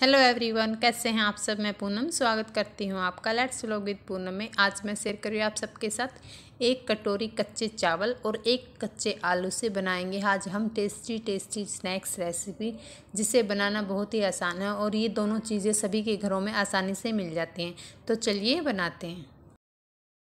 hello everyone कैसे हैं आप सब मैं पूनम स्वागत करती हूँ आपका लेट्स लोग विद पूनम में आज मैं शेयर करी आप सबके साथ एक कटोरी कच्चे चावल और एक कच्चे आलू से बनाएंगे आज हम टेस्टी टेस्टी स्नैक्स रेसिपी जिसे बनाना बहुत ही आसान है और ये दोनों चीज़ें सभी के घरों में आसानी से मिल जाती हैं तो चलिए बनाते हैं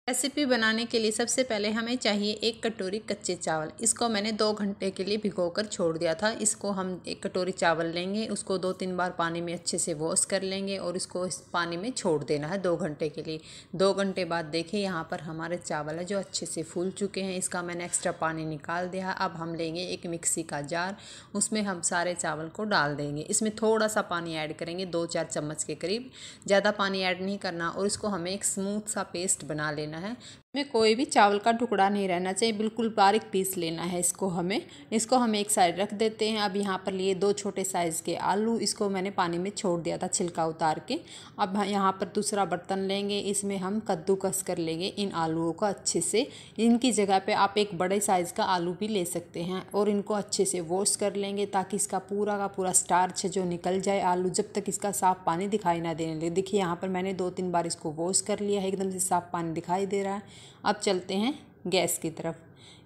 रेसिपी बनाने के लिए सबसे पहले हमें चाहिए एक कटोरी कच्चे चावल इसको मैंने दो घंटे के लिए भिगोकर छोड़ दिया था इसको हम एक कटोरी चावल लेंगे उसको दो तीन बार पानी में अच्छे से वॉश कर लेंगे और इसको इस पानी में छोड़ देना है दो घंटे के लिए दो घंटे बाद देखिए यहाँ पर हमारे चावल है जो अच्छे से फूल चुके हैं इसका मैंने एक्स्ट्रा पानी निकाल दिया अब हम लेंगे एक मिक्सी का जार उसमें हम सारे चावल को डाल देंगे इसमें थोड़ा सा पानी ऐड करेंगे दो चार चम्मच के करीब ज़्यादा पानी ऐड नहीं करना और इसको हमें एक स्मूथ सा पेस्ट बना लेना है में कोई भी चावल का टुकड़ा नहीं रहना चाहिए बिल्कुल बारीक पीस लेना है इसको हमें इसको हम एक साइड रख देते हैं अब यहाँ पर लिए दो छोटे साइज़ के आलू इसको मैंने पानी में छोड़ दिया था छिलका उतार के अब यहाँ पर दूसरा बर्तन लेंगे इसमें हम कद्दूकस कर लेंगे इन आलूओं को अच्छे से इनकी जगह पर आप एक बड़े साइज़ का आलू भी ले सकते हैं और इनको अच्छे से वॉश कर लेंगे ताकि इसका पूरा का पूरा स्टार्च जो निकल जाए आलू जब तक इसका साफ़ पानी दिखाई ना देने लगे देखिए यहाँ पर मैंने दो तीन बार इसको वॉश कर लिया है एकदम से साफ़ पानी दिखाई दे रहा है अब चलते हैं गैस की तरफ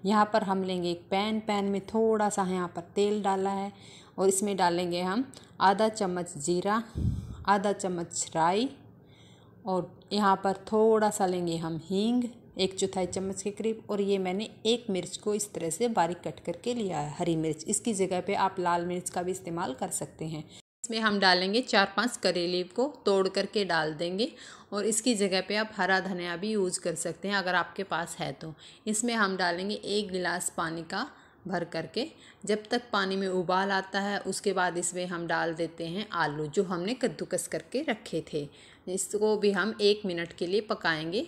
यहाँ पर हम लेंगे एक पैन पैन में थोड़ा सा यहाँ पर तेल डाला है और इसमें डालेंगे हम आधा चम्मच जीरा आधा चम्मच राई और यहाँ पर थोड़ा सा लेंगे हम हींग एक चौथाई चम्मच के करीब और ये मैंने एक मिर्च को इस तरह से बारीक कट करके लिया है हरी मिर्च इसकी जगह पे आप लाल मिर्च का भी इस्तेमाल कर सकते हैं इसमें हम डालेंगे चार पांच करेले को तोड़ करके डाल देंगे और इसकी जगह पे आप हरा धनिया भी यूज़ कर सकते हैं अगर आपके पास है तो इसमें हम डालेंगे एक गिलास पानी का भर करके जब तक पानी में उबाल आता है उसके बाद इसमें हम डाल देते हैं आलू जो हमने कद्दूकस करके रखे थे इसको भी हम एक मिनट के लिए पकाएंगे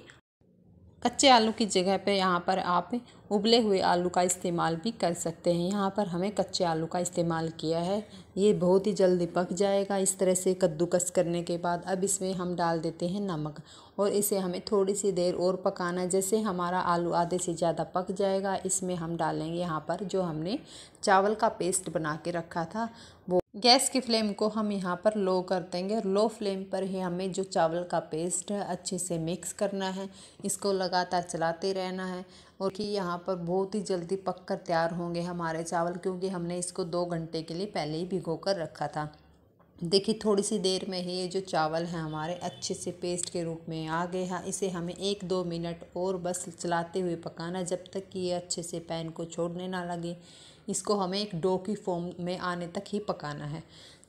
कच्चे आलू की जगह पे यहाँ पर आप उबले हुए आलू का इस्तेमाल भी कर सकते हैं यहाँ पर हमें कच्चे आलू का इस्तेमाल किया है ये बहुत ही जल्दी पक जाएगा इस तरह से कद्दूकस करने के बाद अब इसमें हम डाल देते हैं नमक और इसे हमें थोड़ी सी देर और पकाना है जैसे हमारा आलू आधे से ज़्यादा पक जाएगा इसमें हम डालेंगे यहाँ पर जो हमने चावल का पेस्ट बना के रखा था वो गैस की फ्लेम को हम यहाँ पर लो कर देंगे लो फ्लेम पर ही हमें जो चावल का पेस्ट है अच्छे से मिक्स करना है इसको लगातार चलाते रहना है और कि यहाँ पर बहुत ही जल्दी पक कर तैयार होंगे हमारे चावल क्योंकि हमने इसको दो घंटे के लिए पहले ही भिगो कर रखा था देखिए थोड़ी सी देर में ही ये जो चावल हैं हमारे अच्छे से पेस्ट के रूप में आ गए हैं इसे हमें एक दो मिनट और बस चलाते हुए पकाना जब तक कि ये अच्छे से पैन को छोड़ने ना लगे इसको हमें एक डो की फॉर्म में आने तक ही पकाना है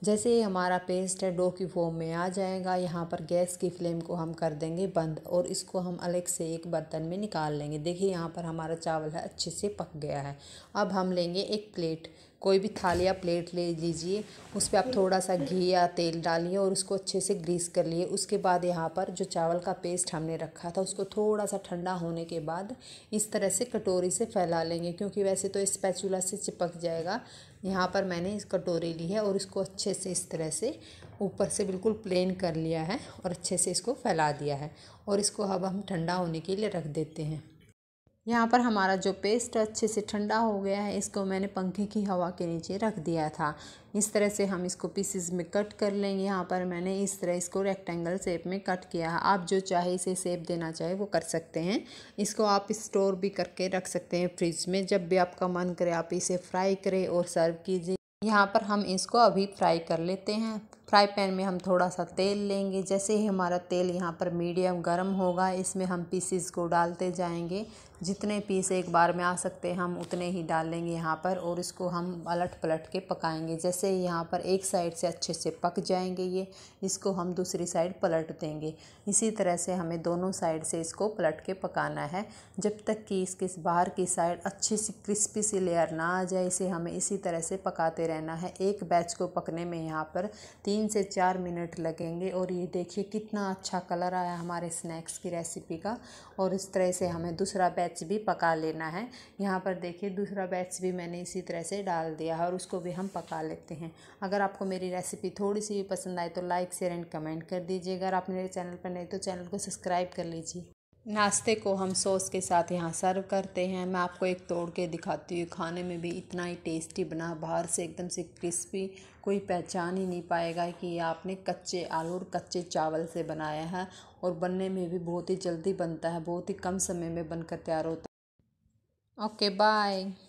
जैसे ही हमारा पेस्ट है डो की फॉर्म में आ जाएगा यहाँ पर गैस की फ्लेम को हम कर देंगे बंद और इसको हम अलग से एक बर्तन में निकाल लेंगे देखिए यहाँ पर हमारा चावल है अच्छे से पक गया है अब हम लेंगे एक प्लेट कोई भी थाली या प्लेट ले लीजिए उस पर आप थोड़ा सा घी या तेल डालिए और उसको अच्छे से ग्रीस कर लिए उसके बाद यहाँ पर जो चावल का पेस्ट हमने रखा था उसको थोड़ा सा ठंडा होने के बाद इस तरह से कटोरी से फैला लेंगे क्योंकि वैसे तो इस पैचूला से चिपक जाएगा यहाँ पर मैंने इस कटोरी ली है और इसको अच्छे से इस तरह से ऊपर से बिल्कुल प्लेन कर लिया है और अच्छे से इसको फैला दिया है और इसको अब हम ठंडा होने के लिए रख देते हैं यहाँ पर हमारा जो पेस्ट अच्छे से ठंडा हो गया है इसको मैंने पंखे की हवा के नीचे रख दिया था इस तरह से हम इसको पीसेस में कट कर लेंगे यहाँ पर मैंने इस तरह इसको रेक्टेंगल शेप में कट किया है आप जो चाहे इसे शेप देना चाहे वो कर सकते हैं इसको आप स्टोर भी करके रख सकते हैं फ्रिज में जब भी आपका मन करे आप इसे फ्राई करें और सर्व कीजिए यहाँ पर हम इसको अभी फ्राई कर लेते हैं फ्राई पैन में हम थोड़ा सा तेल लेंगे जैसे ही हमारा तेल यहाँ पर मीडियम गर्म होगा इसमें हम पीसीस को डालते जाएंगे जितने पीस एक बार में आ सकते हैं हम उतने ही डालेंगे यहाँ पर और इसको हम पलट पलट के पकाएंगे जैसे यहाँ पर एक साइड से अच्छे से पक जाएंगे ये इसको हम दूसरी साइड पलट देंगे इसी तरह से हमें दोनों साइड से इसको पलट के पकाना है जब तक कि इसके बाहर की साइड अच्छी सी क्रिस्पी सी लेयर ना आ जाए इसे हमें इसी तरह से पकाते रहना है एक बैच को पकने में यहाँ पर तीन तीन से चार मिनट लगेंगे और ये देखिए कितना अच्छा कलर आया हमारे स्नैक्स की रेसिपी का और इस तरह से हमें दूसरा बैच भी पका लेना है यहाँ पर देखिए दूसरा बैच भी मैंने इसी तरह से डाल दिया है और उसको भी हम पका लेते हैं अगर आपको मेरी रेसिपी थोड़ी सी भी पसंद आए तो लाइक शेयर एंड कमेंट कर दीजिए अगर आप मेरे चैनल पर नहीं तो चैनल को सब्सक्राइब कर लीजिए नाश्ते को हम सॉस के साथ यहाँ सर्व करते हैं मैं आपको एक तोड़ के दिखाती हूँ खाने में भी इतना ही टेस्टी बना बाहर से एकदम से क्रिस्पी कोई पहचान ही नहीं पाएगा कि ये आपने कच्चे आलू और कच्चे चावल से बनाया है और बनने में भी बहुत ही जल्दी बनता है बहुत ही कम समय में बनकर तैयार होता है ओके बाय